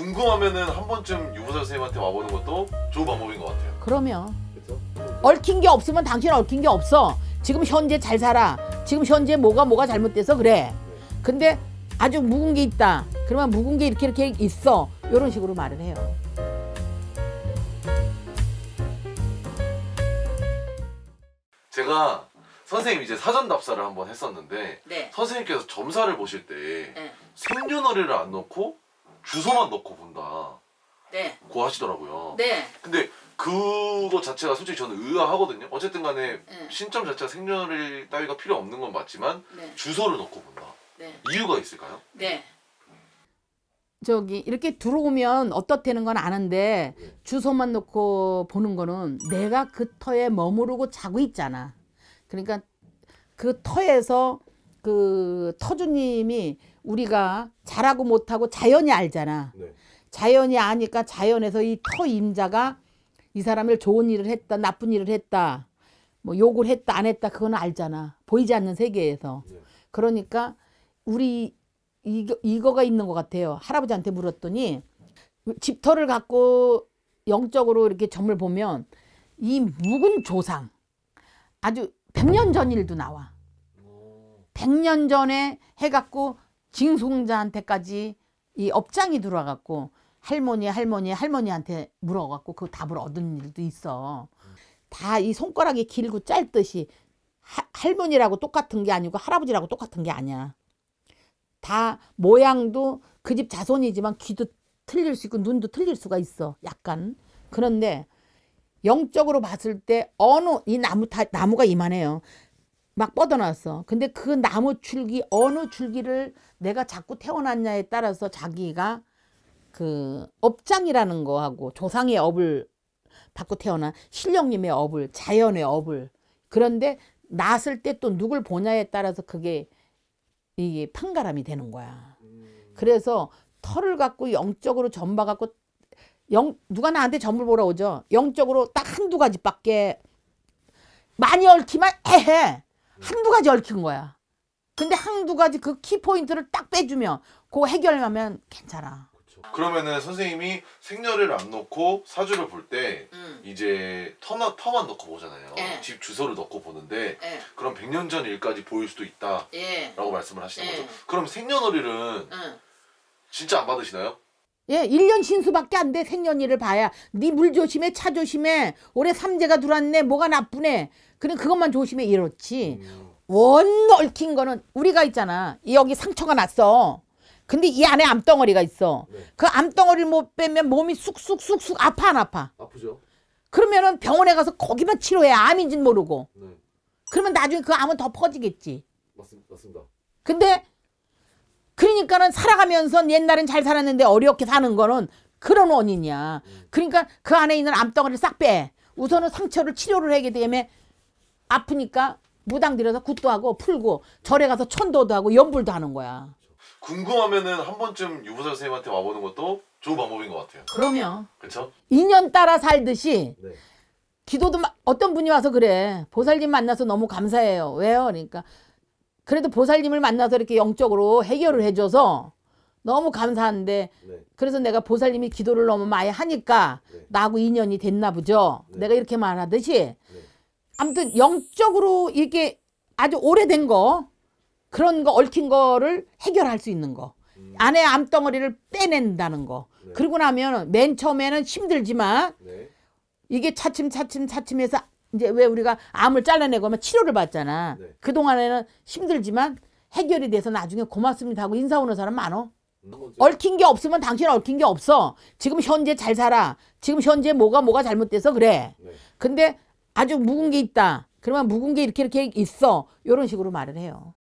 궁금하면은 한 번쯤 유보사 선생님한테 와보는 것도 좋은 방법인 것 같아요. 그러면 그렇죠? 얽힌 게 없으면 당신 얽힌 게 없어. 지금 현재 잘 살아. 지금 현재 뭐가 뭐가 잘못돼서 그래. 네. 근데 아주 묵은 게 있다. 그러면 묵은 게 이렇게 이렇게 있어. 이런 식으로 말을 해요. 제가 선생님 이제 사전 답사를 한 번 했었는데 네. 선생님께서 점사를 보실 때 네. 생년월일을 안 넣고 주소만 넣고 본다. 네. 고 하시더라고요. 네. 근데 그거 자체가 솔직히 저는 의아하거든요. 어쨌든 간에 네. 신점 자체가 생년일 따위가 필요 없는 건 맞지만 네. 주소를 넣고 본다. 네. 이유가 있을까요? 네. 저기 이렇게 들어오면 어떻다는 건 아는데 네. 주소만 놓고 보는 거는 내가 그 터에 머무르고 자고 있잖아. 그러니까 그 터에서 그 터주님이 우리가 잘하고 못하고 자연이 알잖아. 네. 자연이 아니까 자연에서 이 터 임자가 이 사람을 좋은 일을 했다, 나쁜 일을 했다, 뭐 욕을 했다, 안 했다, 그건 알잖아. 보이지 않는 세계에서. 네. 그러니까 우리 이거, 이거가 있는 것 같아요. 할아버지한테 물었더니 집터를 갖고 영적으로 이렇게 점을 보면 이 묵은 조상 아주 백년 전 일도 나와. 100년 전에 해갖고 징송자한테까지 이 업장이 들어와갖고 할머니 할머니 할머니한테 물어갖고 그 답을 얻은 일도 있어. 다 이 손가락이 길고 짧듯이 하, 할머니라고 똑같은 게 아니고 할아버지라고 똑같은 게 아니야. 다 모양도 그 집 자손이지만 귀도 틀릴 수 있고 눈도 틀릴 수가 있어. 약간. 그런데 영적으로 봤을 때 어느 이 나무 다 나무가 이만해요. 막 뻗어놨어. 근데 그 나무 줄기 어느 줄기를 내가 자꾸 태어났냐에 따라서 자기가 그 업장이라는 거하고 조상의 업을 받고 태어난 신령님의 업을 자연의 업을 그런데 낳았을 때 또 누굴 보냐에 따라서 그게 이게 판가람이 되는 거야. 음. 그래서 털을 갖고 영적으로 전바 갖고 영 누가 나한테 점을 보러 오죠. 영적으로 딱 한두 가지밖에 많이 얽히면 에헤 한두 가지 얽힌 거야. 근데 한두 가지 그 키포인트를 딱 빼주면 그 해결하면 괜찮아. 그렇죠. 그러면은 선생님이 생녀를 안 넣고 사주를 볼때 음. 이제 터나, 터만 넣고 보잖아요. 예. 집 주소를 넣고 보는데 예. 그럼 100년 전 일까지 보일 수도 있다라고 예. 말씀을 하시는 예. 거죠. 그럼 생년월일은 진짜 안 받으시나요? 예, 1년 신수밖에 안 돼 생년일을 봐야 니물 네 조심해 차 조심해 올해 삼재가 들어왔네 뭐가 나쁘네 그냥 그것만 조심해 이렇지 음. 원 얽힌 거는 우리가 있잖아 여기 상처가 났어 근데 이 안에 암덩어리가 있어 네. 그 암덩어리를 못 뭐 빼면 몸이 쑥쑥쑥쑥 아파 안 아파 아프죠 그러면은 병원에 가서 거기만 치료해 암인진 모르고 네. 그러면 나중에 그 암은 더 퍼지겠지 맞습, 맞습니다 근데 그러니까는 살아가면서 옛날엔 잘 살았는데 어렵게 사는 거는 그런 원인이야. 그러니까 그 안에 있는 암덩어리를 싹 빼. 우선은 상처를 치료를 하게 되면 아프니까 무당 들여서 굿도 하고 풀고 절에 가서 천도도 하고 연불도 하는 거야. 궁금하면은 한 번쯤 유보사 선생님한테 와보는 것도 좋은 방법인 것 같아요. 그럼요. 그렇죠? 인연 따라 살듯이 네. 기도도 마, 어떤 분이 와서 그래. 보살님 만나서 너무 감사해요. 왜요? 그러니까 그래도 보살님을 만나서 이렇게 영적으로 해결을 해줘서 너무 감사한데 네. 그래서 내가 보살님이 기도를 너무 많이 하니까 네. 나하고 인연이 됐나 보죠. 네. 내가 이렇게 말하듯이 네. 아무튼 영적으로 이렇게 아주 오래된 거 그런 거 얽힌 거를 해결할 수 있는 거 음. 안에 암덩어리를 빼낸다는 거 네. 그리고 나면 맨 처음에는 힘들지만 네. 이게 차츰 차츰 차츰 해서 이제 왜 우리가 암을 잘라내고 하면 치료를 받잖아. 네. 그동안에는 힘들지만 해결이 돼서 나중에 고맙습니다 하고 인사 오는 사람 많어. 얽힌 게 없으면 당신 얽힌 게 없어. 지금 현재 잘 살아. 지금 현재 뭐가 뭐가 잘못돼서 그래. 네. 근데 아주 묵은 게 있다. 그러면 묵은 게 이렇게 이렇게 있어. 이런 식으로 말을 해요.